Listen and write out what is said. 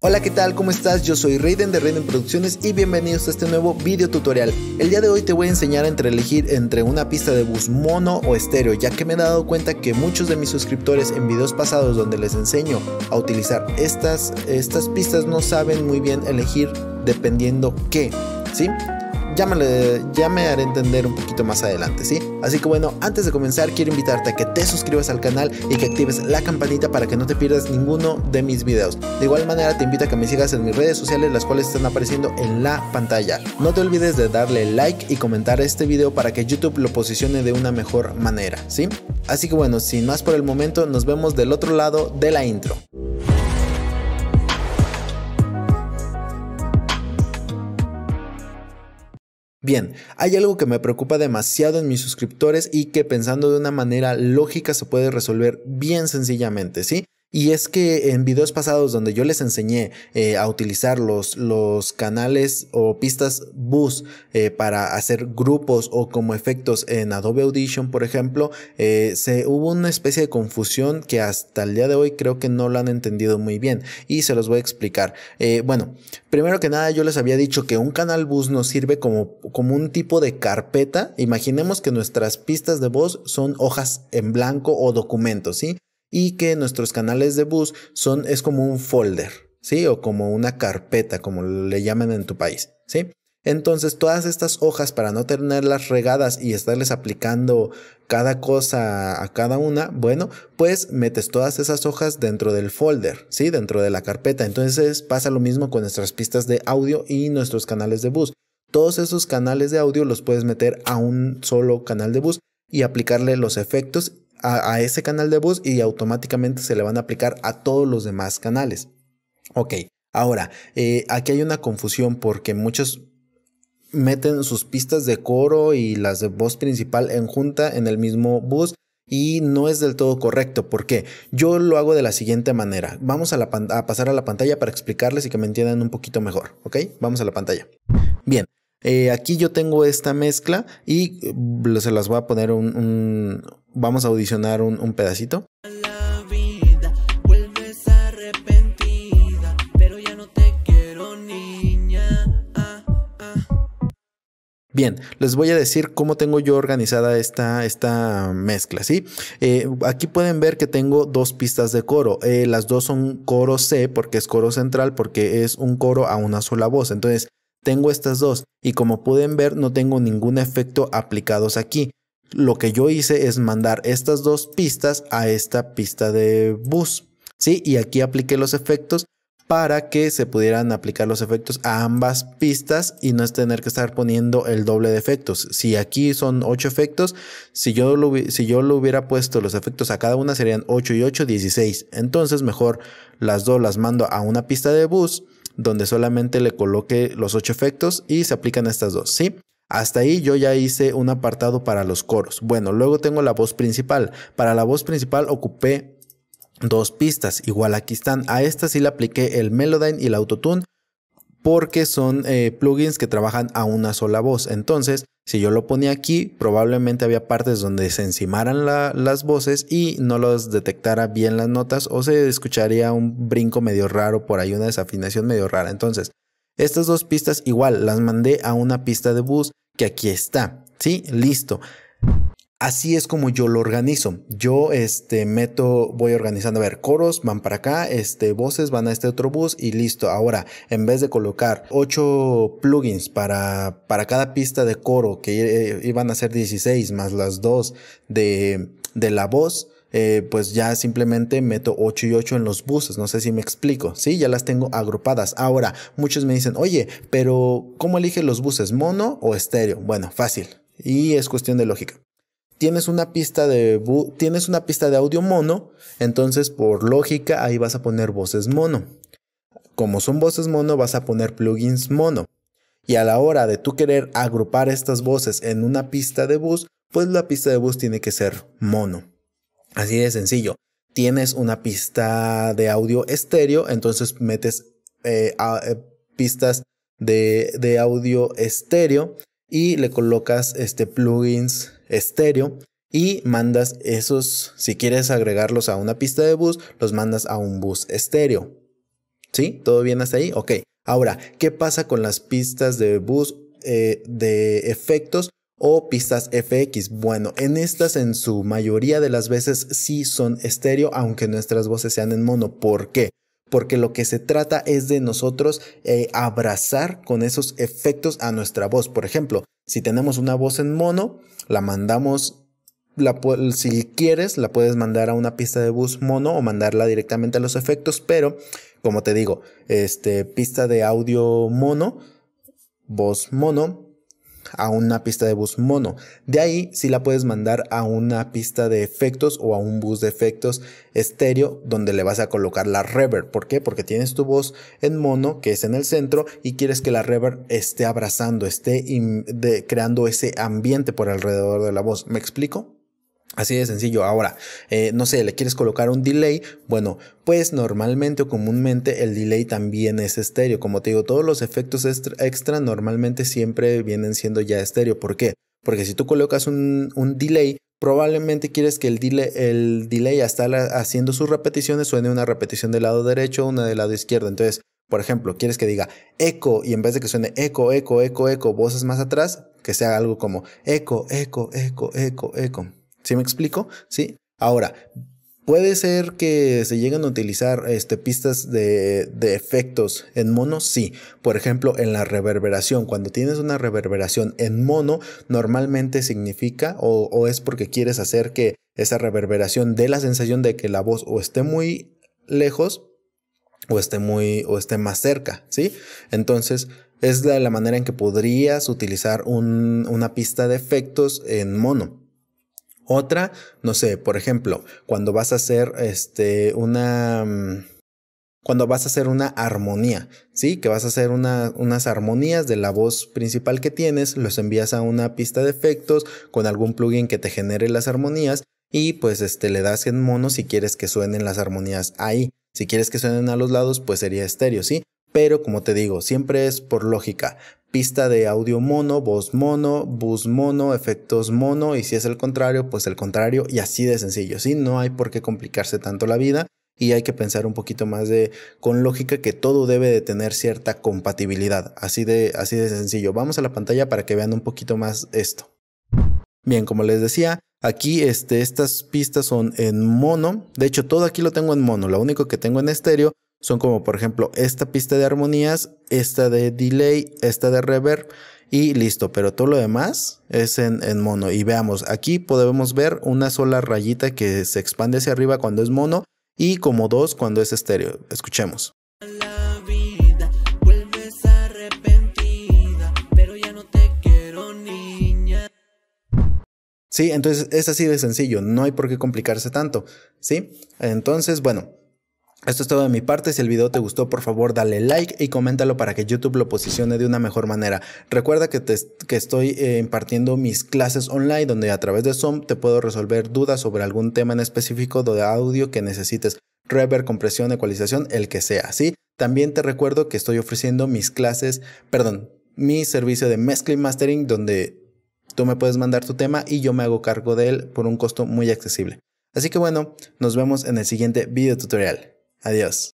Hola, ¿qué tal? ¿Cómo estás? Yo soy Raiden de Raiden Producciones y bienvenidos a este nuevo video tutorial. El día de hoy te voy a enseñar a entre elegir entre una pista de bus mono o estéreo, ya que me he dado cuenta que muchos de mis suscriptores en videos pasados donde les enseño a utilizar estas, estas pistas no saben muy bien elegir dependiendo qué, ¿sí? ya me, ya haré entender un poquito más adelante, ¿sí? Así que bueno, antes de comenzar quiero invitarte a que te suscribas al canal y que actives la campanita para que no te pierdas ninguno de mis videos. De igual manera te invito a que me sigas en mis redes sociales, las cuales están apareciendo en la pantalla. No te olvides de darle like y comentar este video para que YouTube lo posicione de una mejor manera, ¿sí? Así que bueno, sin más por el momento, nos vemos del otro lado de la intro. Bien, hay algo que me preocupa demasiado en mis suscriptores y que pensando de una manera lógica se puede resolver bien sencillamente, ¿sí? Y es que en videos pasados donde yo les enseñé eh, a utilizar los, canales o pistas bus eh, para hacer grupos o como efectos en Adobe Audition, por ejemplo, eh, se hubo una especie de confusión que hasta el día de hoy creo que no lo han entendido muy bien y se los voy a explicar. bueno, primero que nada yo les había dicho que un canal bus nos sirve como, como un tipo de carpeta. Imaginemos que nuestras pistas de voz son hojas en blanco o documentos, ¿sí? y que nuestros canales de bus son, es como un folder, ¿sí? O como una carpeta, como le llaman en tu país, ¿sí? Entonces, todas estas hojas, para no tenerlas regadas y estarles aplicando cada cosa a cada una, bueno, pues metes todas esas hojas dentro del folder, ¿sí? Dentro de la carpeta. Entonces, pasa lo mismo con nuestras pistas de audio y nuestros canales de bus. Todos esos canales de audio los puedes meter a un solo canal de bus y aplicarle los efectos a, ese canal de bus y automáticamente se le van a aplicar a todos los demás canales. Ok, ahora, eh, aquí hay una confusión porque muchos meten sus pistas de coro y las de voz principal en junta en el mismo bus y no es del todo correcto. porque Yo lo hago de la siguiente manera. Vamos a, a pasar a la pantalla para explicarles y que me entiendan un poquito mejor. ¿Ok? Vamos a la pantalla. Bien, eh, aquí yo tengo esta mezcla y eh, se las voy a poner un... un vamos a audicionar un, pedacito. Bien, les voy a decir cómo tengo yo organizada esta, esta mezcla, ¿sí? Eh, aquí pueden ver que tengo dos pistas de coro. las dos son coro C, porque es coro central, porque es un coro a una sola voz. Entonces, tengo estas dos y como pueden ver no tengo ningún efecto aplicados aquí. Lo que yo hice es mandar estas dos pistas a esta pista de bus. ¿sí? Y aquí apliqué los efectos para que se pudieran aplicar los efectos a ambas pistas y no es tener que estar poniendo el doble de efectos. Si aquí son 8 efectos, si yo, lo, si yo lo hubiera puesto los efectos a cada una serían 8 y 8, 16. Entonces mejor las dos las mando a una pista de bus donde solamente le coloque los ocho efectos y se aplican estas dos, ¿sí? Hasta ahí yo ya hice un apartado para los coros. Bueno, luego tengo la voz principal. Para la voz principal ocupé dos pistas. Igual aquí están. A esta sí le apliqué el Melodyne y el Autotune porque son eh, plugins que trabajan a una sola voz. Entonces, si yo lo ponía aquí, probablemente había partes donde se encimaran las voces y no los detectara bien las notas o se escucharía un brinco medio raro por ahí, una desafinación medio rara. Entonces, estas dos pistas igual las mandé a una pista de bus que aquí está. Sí, listo así es como yo lo organizo. Yo este meto, voy organizando, a ver, coros van para acá, este, voces van a este otro bus y listo. Ahora, en vez de colocar 8 plugins para, para cada pista de coro, que eh, iban a ser 16 más las dos de, de la voz, eh, pues ya simplemente meto 8 y 8 en los buses, no sé si me explico, ¿sí? Ya las tengo agrupadas. Ahora, muchos me dicen, oye, pero ¿cómo eligen los buses? ¿Mono o estéreo? Bueno, fácil. Y es cuestión de lógica tienes una pista de tienes una pista de audio mono, entonces por lógica ahí vas a poner voces mono. Como son voces mono, vas a poner plugins mono. Y a la hora de tú querer agrupar estas voces en una pista de bus, pues la pista de bus tiene que ser mono. Así de sencillo. Tienes una pista de audio estéreo, entonces metes eh, eh, pistas de, audio estéreo y le colocas este plugins estéreo y mandas esos, si quieres agregarlos a una pista de bus, los mandas a un bus estéreo. ¿Sí? ¿Todo bien hasta ahí? Ok. Ahora, ¿qué pasa con las pistas de bus eh, de efectos o pistas FX? Bueno, en estas en su mayoría de las veces sí son estéreo, aunque nuestras voces sean en mono. ¿Por qué? Porque lo que se trata es de nosotros eh, abrazar con esos efectos a nuestra voz. Por ejemplo, si tenemos una voz en mono, la mandamos, la, si quieres, la puedes mandar a una pista de bus mono o mandarla directamente a los efectos, pero como te digo, este, pista de audio mono, voz mono, a una pista de bus mono. De ahí si la puedes mandar a una pista de efectos o a un bus de efectos estéreo donde le vas a colocar la reverb. ¿Por qué? Porque tienes tu voz en mono que es en el centro y quieres que la reverb esté abrazando, esté creando ese ambiente por alrededor de la voz. ¿Me explico? Así de sencillo. Ahora, eh, no sé, le quieres colocar un delay. Bueno, pues normalmente o comúnmente el delay también es estéreo. Como te digo, todos los efectos extra normalmente siempre vienen siendo ya estéreo. ¿Por qué? Porque si tú colocas un, delay, probablemente quieres que el delay, el delay hasta haciendo sus repeticiones suene una repetición del lado derecho, una del lado izquierdo. Entonces, por ejemplo, quieres que diga eco y en vez de que suene eco, eco, eco, eco, voces más atrás, que sea algo como eco, eco, eco, eco, eco. ¿Sí me explico? Sí. Ahora, puede ser que se lleguen a utilizar este, pistas de, efectos en mono, sí. Por ejemplo, en la reverberación. Cuando tienes una reverberación en mono, normalmente significa o, es porque quieres hacer que esa reverberación dé la sensación de que la voz o esté muy lejos o esté muy o esté más cerca, ¿sí? Entonces, es la, manera en que podrías utilizar una pista de efectos en mono. Otra, no sé, por ejemplo, cuando vas a hacer este, una mm, cuando vas a hacer una armonía, ¿sí? Que vas a hacer unas armonías de la voz principal que tienes, los envías a una pista de efectos con algún plugin que te genere las armonías y pues este, le das en mono si quieres que suenen las armonías ahí. Si quieres que suenen a los lados, pues sería estéreo, ¿sí? Pero como te digo, siempre es por lógica. Pista de audio mono, voz mono, bus mono, efectos mono y si es el contrario, pues el contrario y así de sencillo. Sí, no hay por qué complicarse tanto la vida y hay que pensar un poquito más de con lógica que todo debe de tener cierta compatibilidad. Así de así de sencillo. Vamos a la pantalla para que vean un poquito más esto. Bien, como les decía, Aquí este, estas pistas son en mono. De hecho, todo aquí lo tengo en mono. Lo único que tengo en estéreo son como por ejemplo esta pista de armonías, esta de delay, esta de reverb y listo, pero todo lo demás es en, mono. Y veamos, aquí podemos ver una sola rayita que se expande hacia arriba cuando es mono y como dos cuando es estéreo. Escuchemos. Sí, entonces es así de sencillo, no hay por qué complicarse tanto, ¿sí? Entonces, bueno, esto es todo de mi parte, si el video te gustó por favor dale like y coméntalo para que YouTube lo posicione de una mejor manera. Recuerda que, que estoy eh, impartiendo mis clases online donde a través de Zoom te puedo resolver dudas sobre algún tema en específico de audio que necesites, reverb, compresión, ecualización, el que sea, ¿sí? También te recuerdo que estoy ofreciendo mis clases, perdón, mi servicio de mezcla y mastering donde tú me puedes mandar tu tema y yo me hago cargo de él por un costo muy accesible. Así que bueno, nos vemos en el siguiente video tutorial. Adiós.